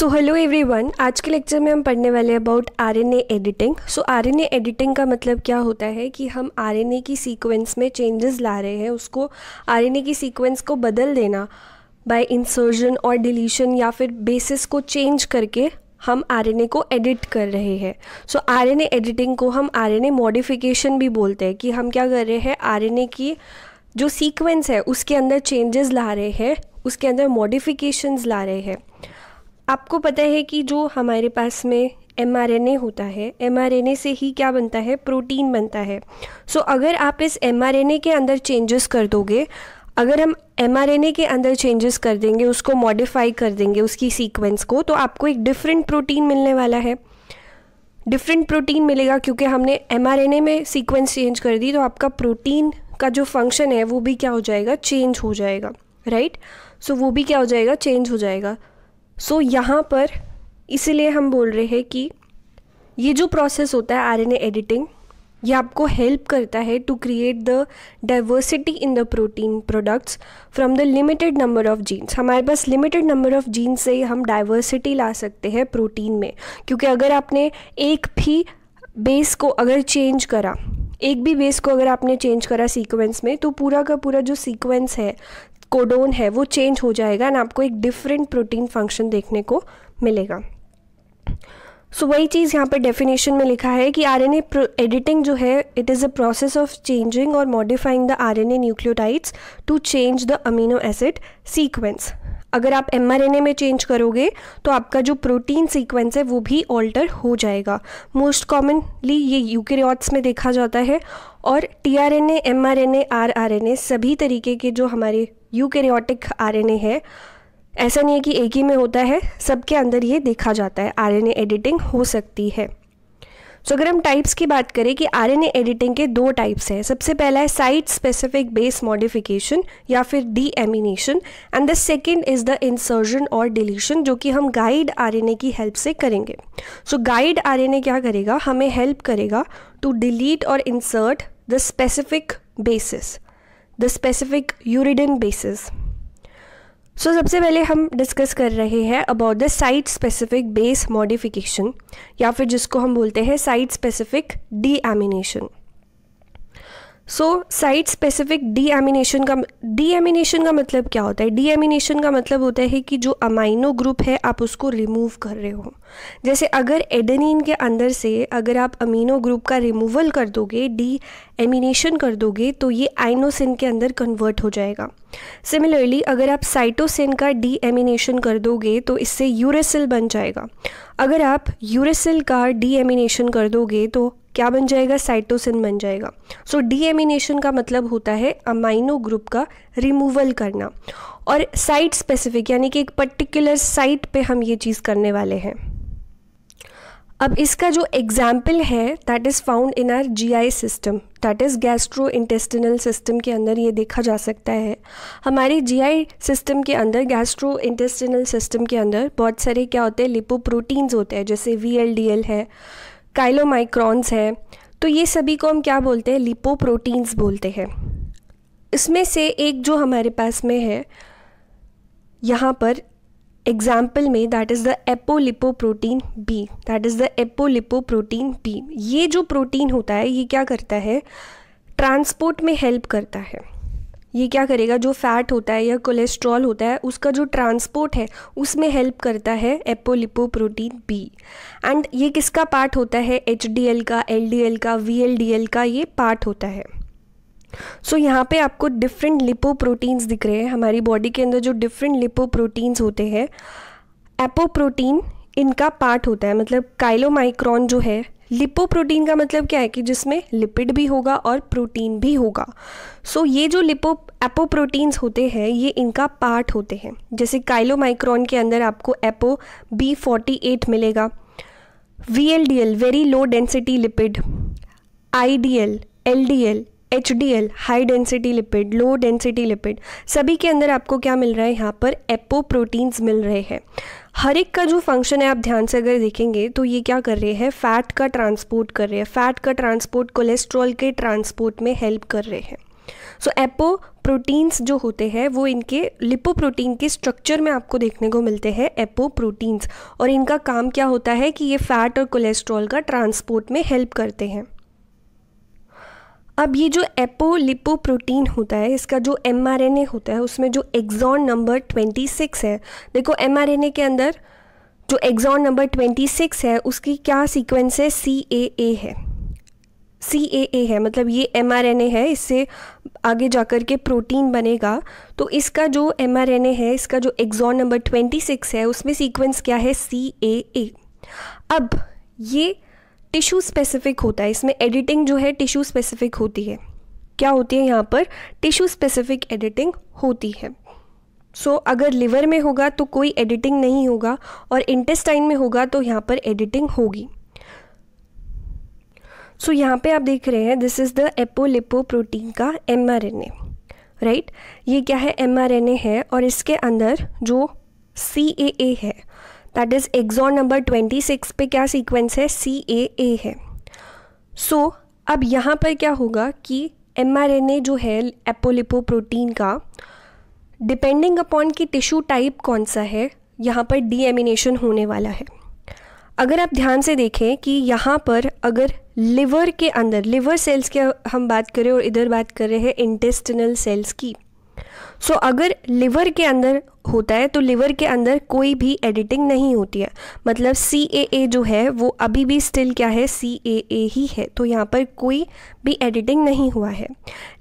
So hello everyone आज के lecture में हम पढ़ने वाले about RNA editing so RNA editing का मतलब क्या होता है कि हम आरएनए की सीक्वेंस में चेंजेस ला रहे हैं उसको आरएनए की सीक्वेंस को बदल देना बाय इंसर्जन और डिलीशन या फिर बेसिस को चेंज करके हम आरएनए को एडिट कर रहे हैं सो आरएनए एडिटिंग को हम आरएनए मॉडिफिकेशन भी बोलते हैं कि हम क्या कर रहे हैं आरएनए की जो सीक्वेंस है उसके अंदर चेंजेस ला रहे हैं उसके अंदर मॉडिफिकेशंस ला रहे हैं आपको पता है कि जो हमारे पास में एम होता है एम से ही क्या बनता है प्रोटीन बनता है सो so, अगर आप इस एम के अंदर चेंजेस कर दोगे अगर हम एम के अंदर चेंजेस कर देंगे उसको मॉडिफाई कर देंगे उसकी सीक्वेंस को तो आपको एक डिफरेंट प्रोटीन मिलने वाला है डिफरेंट प्रोटीन मिलेगा क्योंकि हमने एम में सीक्वेंस चेंज कर दी तो आपका प्रोटीन का जो फंक्शन है वो भी क्या हो जाएगा चेंज हो जाएगा राइट right? सो so, वो भी क्या हो जाएगा चेंज हो जाएगा सो so, यहाँ पर इसीलिए हम बोल रहे हैं कि ये जो प्रोसेस होता है आरएनए एडिटिंग ये आपको हेल्प करता है to create the diversity in the protein products from the limited number of genes हमारे पास लिमिटेड नंबर ऑफ जीन्स से हम डाइवर्सिटी ला सकते हैं प्रोटीन में क्योंकि अगर आपने एक भी बेस को अगर चेंज करा एक भी बेस को अगर आपने चेंज करा सीक्वेंस में तो पूरा का पूरा जो सीक्वेंस है कोडोन है वो चेंज हो जाएगा एंड आपको एक डिफरेंट प्रोटीन फंक्शन देखने को मिलेगा सो so, वही चीज़ यहाँ पर डेफिनेशन में लिखा है कि आर एन एडिटिंग जो है it is a process of changing और modifying the R N A nucleotides to change the amino acid sequence अगर आप एम में चेंज करोगे तो आपका जो प्रोटीन सीक्वेंस है वो भी ऑल्टर हो जाएगा मोस्ट कॉमनली ये यूकेरियोट्स में देखा जाता है और T R N A M R N A R R N A सभी तरीके के जो हमारे यूकेरियोटिक आर एन ए है ऐसा नहीं है कि एक ही में होता है सबके अंदर ये देखा जाता है आर ए एडिटिंग हो सकती है सो अगर हम टाइप्स की बात करें कि आरएनए एडिटिंग के दो टाइप्स हैं सबसे पहला है साइट स्पेसिफिक बेस मॉडिफिकेशन या फिर deamination and the second is the insertion और डिलीशन जो कि हम गाइड आरएनए की हेल्प से करेंगे सो गाइड आरएनए क्या करेगा हमें हेल्प करेगा टू डिलीट और insert the specific basis the specific uridine basis so so, सबसे पहले हम डिस्कस कर रहे हैं about the site specific base modification या फिर जिसको हम बोलते हैं site specific deamination so site specific deamination का डीएमिनेशन का मतलब क्या होता है डीएमिनेशन का मतलब होता है कि जो अमाइनो ग्रुप है आप उसको रिमूव कर रहे हो जैसे अगर एडेनिन के अंदर से अगर आप अमीनो ग्रुप का रिमूवल कर दोगे डी एमिनेशन कर दोगे तो ये आइनोसिन के अंदर कन्वर्ट हो जाएगा सिमिलरली अगर आप साइटोसिन का डी एमिनेशन कर दोगे तो इससे यूरेसिल बन जाएगा अगर आप यूरेसिल का डी एमिनेशन कर दोगे तो क्या बन जाएगा साइटोसिन बन जाएगा सो so, डीएमिनेशन का मतलब होता है अमाइनो ग्रुप का रिमूवल करना और साइट स्पेसिफिक यानी कि एक पर्टिकुलर साइट पे हम ये चीज़ करने वाले हैं अब इसका जो एग्जाम्पल है that is found in R GI system that is gastro intestinal system के अंदर ये देखा जा सकता है हमारे जीआई सिस्टम के अंदर गैस्ट्रो इंटेस्टिनल सिस्टम के अंदर बहुत सारे क्या होते हैं लिपो होते हैं जैसे वी है काइलोमाइक्रॉन्स हैं तो ये सभी को हम क्या बोलते हैं लिपोप्रोटीन्स बोलते हैं इसमें से एक जो हमारे पास में है यहाँ पर एग्जाम्पल में that is the apolipoprotein B that is the apolipoprotein B ये जो प्रोटीन होता है ये क्या करता है ट्रांसपोर्ट में हेल्प करता है ये क्या करेगा जो फैट होता है या कोलेस्ट्रॉल होता है उसका जो ट्रांसपोर्ट है उसमें हेल्प करता है एपोलिपो प्रोटीन बी एंड ये किसका पार्ट होता है एच का एल का वी का ये पार्ट होता है सो so, यहाँ पे आपको डिफरेंट लिपो प्रोटीन्स दिख रहे हैं हमारी बॉडी के अंदर जो डिफरेंट लिपो प्रोटीन्स होते हैं एपो प्रोटीन इनका पार्ट होता है मतलब काइलोमाइक्रॉन जो है लिपोप्रोटीन का मतलब क्या है कि जिसमें लिपिड भी होगा और प्रोटीन भी होगा सो so, ये जो लिपो एपोप्रोटीन्स होते हैं ये इनका पार्ट होते हैं जैसे काइलोमाइक्रॉन के अंदर आपको एपो बी फोर्टी एट मिलेगा V L D L very low density lipid I D L L D L H D L high density lipid low density lipid सभी के अंदर आपको क्या मिल रहा है यहाँ पर एपो प्रोटीन्स मिल रहे हैं हर एक का जो फंक्शन है आप ध्यान से अगर देखेंगे तो ये क्या कर रहे हैं फैट का ट्रांसपोर्ट कर रहे हैं फैट का ट्रांसपोर्ट कोलेस्ट्रॉल के ट्रांसपोर्ट में हेल्प कर रहे हैं सो एपो प्रोटीन्स जो होते हैं वो इनके लिपो प्रोटीन के स्ट्रक्चर में आपको देखने को मिलते हैं एपो प्रोटीन्स और इनका काम क्या होता है कि ये फैट और कोलेस्ट्रॉल का ट्रांसपोर्ट में हेल्प करते हैं अब ये जो एपोलिपो प्रोटीन होता है इसका जो एम होता है उसमें जो एग्जॉन नंबर 26 है देखो एम के अंदर जो एग्जॉन नंबर 26 है उसकी क्या सीक्वेंस है सी ए ए है सी ए ए है मतलब ये एम है इससे आगे जाकर के प्रोटीन बनेगा तो इसका जो एम है इसका जो एग्जॉन नंबर 26 है उसमें सीक्वेंस क्या है सी ए ए अब ये टिश्यू स्पेसिफिक होता है इसमें एडिटिंग जो है टिश्यू स्पेसिफिक होती है क्या होती है यहाँ पर टिश्यू स्पेसिफिक एडिटिंग होती है सो so, अगर लिवर में होगा तो कोई एडिटिंग नहीं होगा और इंटेस्टाइन में होगा तो यहाँ पर एडिटिंग होगी सो so, यहाँ पे आप देख रहे हैं this is the apolipo protein का M R N A right ये क्या है एम आर एन ए है और इसके अंदर जो सी ए ए है दैट इज एग्जॉन नंबर 26 पे क्या सीक्वेंस है सी ए ए है सो so, अब यहाँ पर क्या होगा कि एम आर एन ए जो है एपोलिपो प्रोटीन का डिपेंडिंग अपॉन कि टिश्यू टाइप कौन सा है यहाँ पर डीएमिनेशन होने वाला है अगर आप ध्यान से देखें कि यहाँ पर अगर लिवर के अंदर लिवर सेल्स की हम बात करें और इधर बात कर रहे हैं इंटेस्टिनल सेल्स की सो so, अगर लिवर के अंदर होता है तो लिवर के अंदर कोई भी एडिटिंग नहीं होती है मतलब सी ए ए जो है वो अभी भी स्टिल क्या है सी ए ए ही है तो यहाँ पर कोई भी एडिटिंग नहीं हुआ है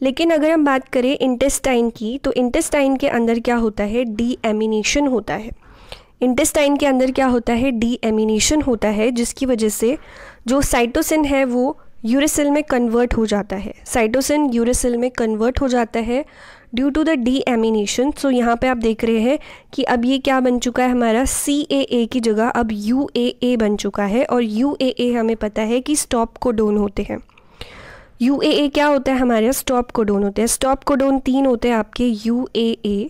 लेकिन अगर हम बात करें इंटेस्टाइन की तो इंटेस्टाइन के अंदर क्या होता है डी एमिनेशन होता है इंटेस्टाइन के अंदर क्या होता है डी एमिनेशन होता है जिसकी वजह से जो साइटोसिन है वो यूरेसिल में कन्वर्ट हो जाता है साइटोसिन यूरेसिल में कन्वर्ट हो जाता है due to the deamination so यहाँ पे आप देख रहे हैं कि अब ये क्या बन चुका है हमारा सी ए ए की जगह अब यू ए ए बन चुका है और यू ए ए हमें पता है कि स्टॉप कोडोन होते हैं यू ए ए क्या होता है हमारे यहाँ स्टॉप कोडोन होते हैं स्टॉप कोडोन तीन होते हैं आपके U A A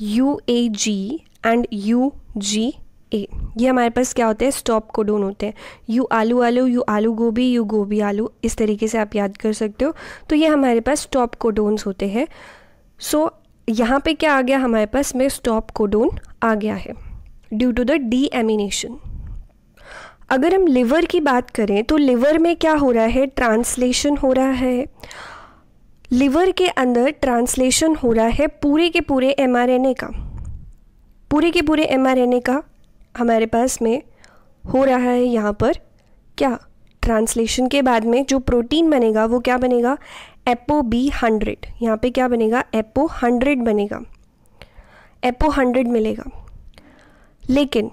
U A G and U G A ये हमारे पास क्या होते हैं स्टॉप कोडोन होते हैं यू आलू आलू यू आलू गोभी यू गोभी आलू इस तरीके से आप याद कर सकते हो तो ये हमारे पास स्टॉप कोडोन्स होते हैं सो so, यहाँ पे क्या आ गया हमारे पास में स्टॉप कोडोन आ गया है due to the deamination अगर हम लिवर की बात करें तो लिवर में क्या हो रहा है ट्रांसलेशन हो रहा है लिवर के अंदर ट्रांसलेशन हो रहा है पूरे के पूरे एमआरएनए का पूरे के पूरे एमआरएनए का हमारे पास में हो रहा है यहाँ पर क्या ट्रांसलेशन के बाद में जो प्रोटीन बनेगा वो क्या बनेगा एपो बी हंड्रेड यहाँ पे क्या बनेगा एपो हंड्रेड बनेगा एपो हंड्रेड मिलेगा लेकिन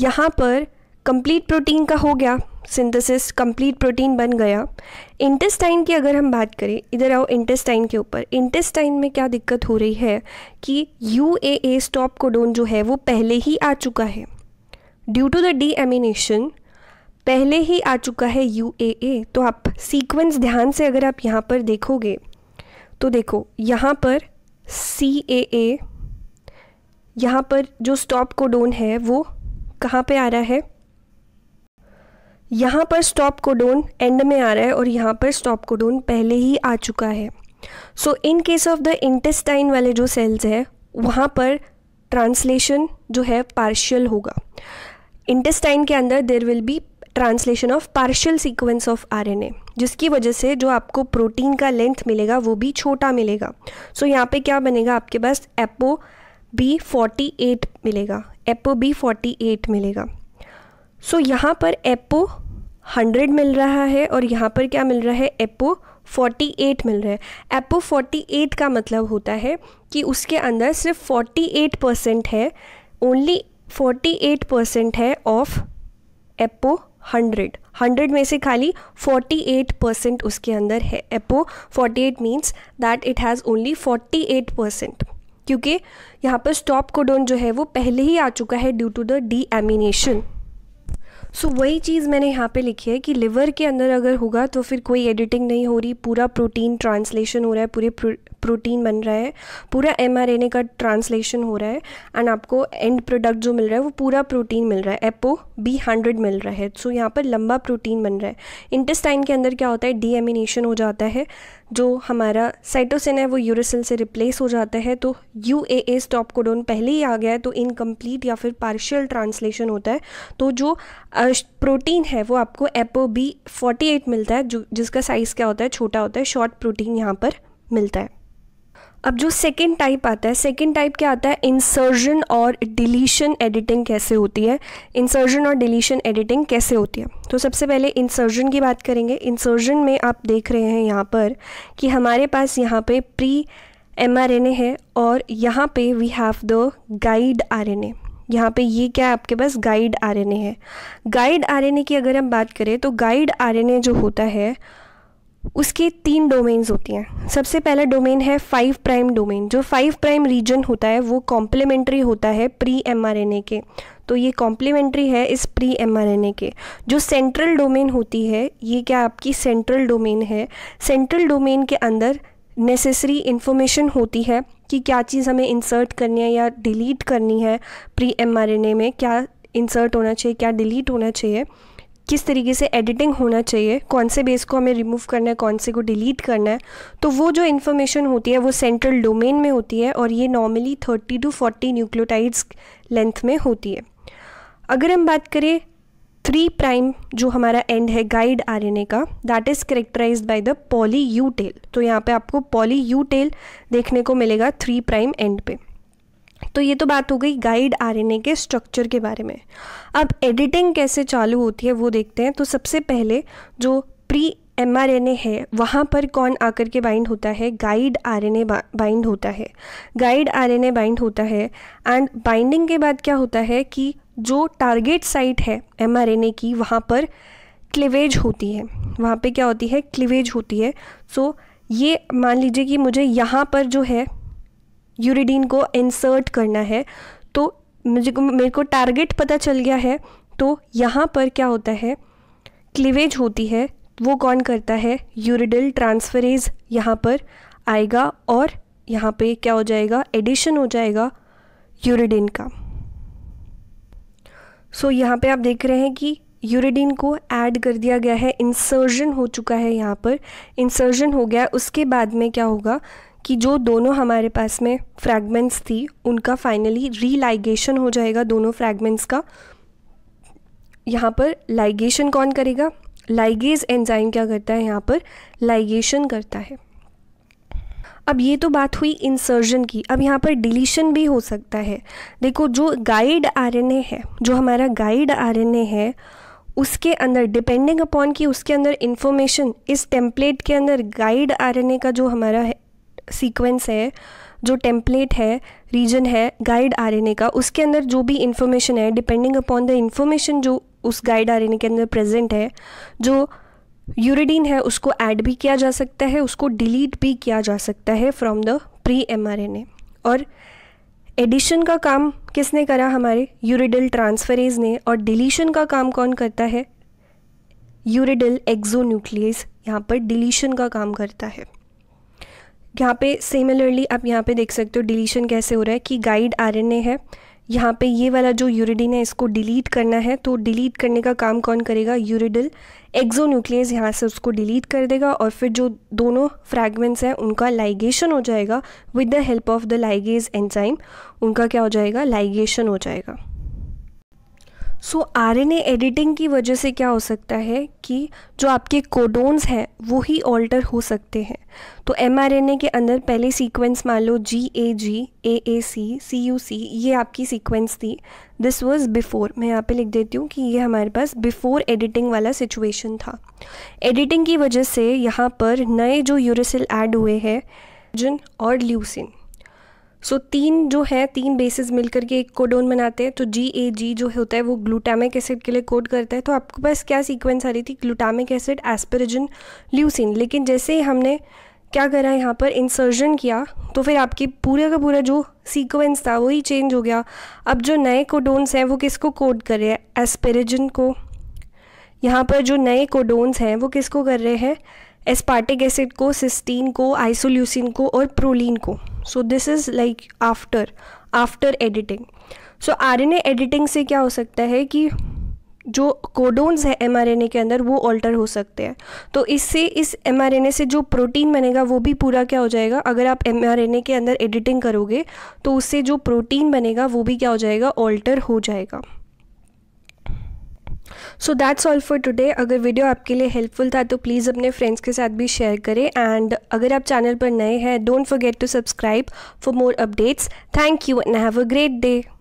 यहाँ पर कंप्लीट प्रोटीन का हो गया सिंथेसिस कंप्लीट प्रोटीन बन गया इंटेस्टाइन की अगर हम बात करें इधर आओ इंटेस्टाइन के ऊपर इंटेस्टाइन में क्या दिक्कत हो रही है कि U A A stop codon जो है वो पहले ही आ चुका है due to the deamination पहले ही आ चुका है यू ए ए तो आप सीक्वेंस ध्यान से अगर आप यहाँ पर देखोगे तो देखो यहाँ पर सी ए ए यहाँ पर जो स्टॉप कोडोन है वो कहाँ पे आ रहा है यहाँ पर स्टॉप कोडोन एंड में आ रहा है और यहाँ पर स्टॉप कोडोन पहले ही आ चुका है so in case of the intestine वाले जो सेल्स हैं वहाँ पर ट्रांसलेशन जो है पार्शियल होगा इंटेस्टाइन के अंदर there will be translation of partial sequence of RNA जिसकी वजह से जो आपको प्रोटीन का लेंथ मिलेगा वो भी छोटा मिलेगा सो so, यहाँ पे क्या बनेगा आपके पास एपो बी फोर्टी एट मिलेगा एपो बी फोर्टी एट मिलेगा सो so, यहाँ पर एपो हंड्रेड मिल रहा है और यहाँ पर क्या मिल रहा है एपो एट मिल रहा है एपो एट का मतलब होता है कि उसके अंदर सिर्फ एट परसेंट है ओनली फोर्टी एट परसेंट है ऑफ एपो हंड्रेड हंड्रेड में से खाली फोर्टी एट परसेंट उसके अंदर है apo forty eight means that it has only forty eight percent क्योंकि यहाँ पर स्टॉप कोडोन जो है वो पहले ही आ चुका है due to the deamination so so, वही चीज़ मैंने यहाँ पे लिखी है कि लिवर के अंदर अगर होगा तो फिर कोई एडिटिंग नहीं हो रही पूरा प्रोटीन ट्रांसलेशन हो रहा है पूरे प्रो, प्रोटीन बन रहा है पूरा एम का ट्रांसलेशन हो रहा है एंड आपको एंड प्रोडक्ट जो मिल रहा है वो पूरा प्रोटीन मिल रहा है एपो बी हंड्रेड मिल रहा है सो so, यहाँ पर लंबा प्रोटीन बन रहा है इंटेस्टाइन के अंदर क्या होता है डीएमिनेशन हो जाता है जो हमारा साइटोसिन है वो यूरोसिल से रिप्लेस हो जाता है तो U A A stop codon पहले ही आ गया है तो इनकम्प्लीट या फिर पार्शियल ट्रांसलेशन होता है तो जो प्रोटीन है वो आपको एपो बी फोर्टी एट मिलता है जो जिसका साइज़ क्या होता है छोटा होता है शॉर्ट प्रोटीन यहाँ पर मिलता है अब जो सेकेंड टाइप आता है सेकेंड टाइप क्या आता है इंसर्जन और डिलीशन एडिटिंग कैसे होती है इंसर्जन और डिलीशन एडिटिंग कैसे होती है तो सबसे पहले इंसर्जन की बात करेंगे इंसर्जन में आप देख रहे हैं यहाँ पर कि हमारे पास यहाँ पे pre M R N A है और यहाँ पे we have the guide R N A यहाँ पे ये क्या है आपके पास गाइड आर एन ए है गाइड आर एन ए की अगर हम बात करें तो गाइड आर एन ए जो होता है उसके तीन डोमेन्स होती हैं सबसे पहला डोमेन है फाइव प्राइम डोमेन जो फाइव प्राइम रीजन होता है वो कॉम्प्लीमेंट्री होता है प्री एमआरएनए के तो ये कॉम्प्लीमेंट्री है इस प्री एमआरएनए के जो सेंट्रल डोमेन होती है ये क्या आपकी सेंट्रल डोमेन है सेंट्रल डोमेन के अंदर नेसेसरी इन्फॉर्मेशन होती है कि क्या चीज़ हमें इंसर्ट करनी है या डिलीट करनी है प्री एमआरएनए में क्या इंसर्ट होना चाहिए क्या डिलीट होना चाहिए किस तरीके से एडिटिंग होना चाहिए कौन से बेस को हमें रिमूव करना है कौन से को डिलीट करना है तो वो जो इन्फॉर्मेशन होती है वो सेंट्रल डोमेन में होती है और ये normally thirty two forty nucleotides length में होती है अगर हम बात करें थ्री प्राइम जो हमारा एंड है गाइड आरएनए का that is characterise by the poly U tail तो यहाँ पे आपको पॉली यू टेल देखने को मिलेगा थ्री प्राइम एंड पे तो ये तो बात हो गई गाइड आरएनए के स्ट्रक्चर के बारे में अब एडिटिंग कैसे चालू होती है वो देखते हैं तो सबसे पहले जो pre M R N A है वहाँ पर कौन आकर के बाइंड होता है guide R N A bind होता है guide R N A bind होता है एंड बाइंडिंग के बाद क्या होता है कि जो टारगेट साइट है एम आर एन ए की वहाँ पर क्लिवेज होती है वहाँ पे क्या होती है क्लिवेज होती है सो so, ये मान लीजिए कि मुझे यहाँ पर जो है यूरिडीन को इंसर्ट करना है तो मुझे मेरे को टारगेट पता चल गया है तो यहाँ पर क्या होता है क्लीवेज होती है वो कौन करता है यूरिडल ट्रांसफरेज यहाँ पर आएगा और यहाँ पे क्या हो जाएगा एडिशन हो जाएगा यूरिडिन का सो so, यहाँ पे आप देख रहे हैं कि यूरिडिन को ऐड कर दिया गया है इंसर्जन हो चुका है यहाँ पर इंसर्जन हो गया उसके बाद में क्या होगा कि जो दोनों हमारे पास में फ्रैगमेंट्स थी उनका फाइनली रीलाइगेशन हो जाएगा दोनों फ्रैगमेंट्स का यहाँ पर लाइगेशन कौन करेगा लाइगेज एंजाइम क्या करता है यहाँ पर लाइगेशन करता है अब ये तो बात हुई इंसर्जन की अब यहाँ पर डिलीशन भी हो सकता है देखो जो गाइड आरएनए है जो हमारा गाइड आरएनए है उसके अंदर डिपेंडिंग अपॉन कि उसके अंदर इन्फॉर्मेशन इस टेम्पलेट के अंदर गाइड आरएनए का जो हमारा सीक्वेंस है जो टेम्पलेट है रीजन है गाइड ए का उसके अंदर जो भी इंफॉर्मेशन है डिपेंडिंग अपॉन द इन्फॉर्मेशन जो उस गाइड ए के अंदर प्रेजेंट है जो यूरिडीन है उसको ऐड भी किया जा सकता है उसको डिलीट भी किया जा सकता है फ्रॉम द प्री ए और एडिशन का काम किसने करा हमारे यूरिडल ट्रांसफरेज ने और डिलीशन का काम कौन करता है यूरिडल एक्जोन्यूक्लियस यहाँ पर डिलीशन का काम करता है यहाँ पे सिमिलरली आप यहाँ पे देख सकते हो डिलीशन कैसे हो रहा है कि गाइड आरएनए है यहाँ पे ये वाला जो यूरिडिन है इसको डिलीट करना है तो डिलीट करने का काम कौन करेगा एक्जो न्यूक्लियस यहाँ से उसको डिलीट कर देगा और फिर जो दोनों फ्रैगमेंट्स हैं उनका लाइगेशन हो जाएगा with the help of the ligase enzyme उनका क्या हो जाएगा लाइगेशन हो जाएगा सो आरएनए एडिटिंग की वजह से क्या हो सकता है कि जो आपके कोडोन्स हैं वो ही ऑल्टर हो सकते हैं तो एमआरएनए के अंदर पहले सीक्वेंस मान लो जी ए जी ए ए सी सी यू सी ये आपकी सीक्वेंस थी दिस वॉज बिफोर मैं यहाँ पे लिख देती हूँ कि ये हमारे पास बिफोर एडिटिंग वाला सिचुएशन था एडिटिंग की वजह से यहाँ पर नए जो यूरोसिल ऐड हुए हैं जिन और ल्यूसिन सो so, तीन जो है तीन बेसिस मिलकर के एक कोडोन बनाते हैं तो जी ए जी जो होता है वो ग्लूटामिक एसिड के लिए कोड करता है तो आपके पास क्या सीक्वेंस आ रही थी ग्लूटामिक एसिड एस्पेरिजिन ल्यूसिन लेकिन जैसे ही हमने क्या करा यहाँ पर इंसर्जन किया तो फिर आपकी पूरे का पूरा जो सीक्वेंस था वही चेंज हो गया अब जो नए कोडोन्स हैं वो किसको कोड कर रहे हैं एस्पेरिजिन को यहाँ पर जो नए कोडोन्स हैं वो किसको कर रहे हैं एस्पार्टिक एसिड को सिस्टीन को आइसोल्यूसिन को और प्रोलिन को so this is like after after editing so R N editing से क्या हो सकता है कि जो कोडोन्स है ए के अंदर वो ऑल्टर हो सकते हैं तो इससे इस ए से जो प्रोटीन बनेगा वो भी पूरा क्या हो जाएगा अगर आप ए के अंदर एडिटिंग करोगे तो उससे जो प्रोटीन बनेगा वो भी क्या हो जाएगा ऑल्टर हो जाएगा so that's all for today अगर वीडियो आपके लिए हेल्पफुल था तो प्लीज़ अपने फ्रेंड्स के साथ भी शेयर करें एंड अगर आप चैनल पर नए हैं don't forget to subscribe for more updates thank you and have a great day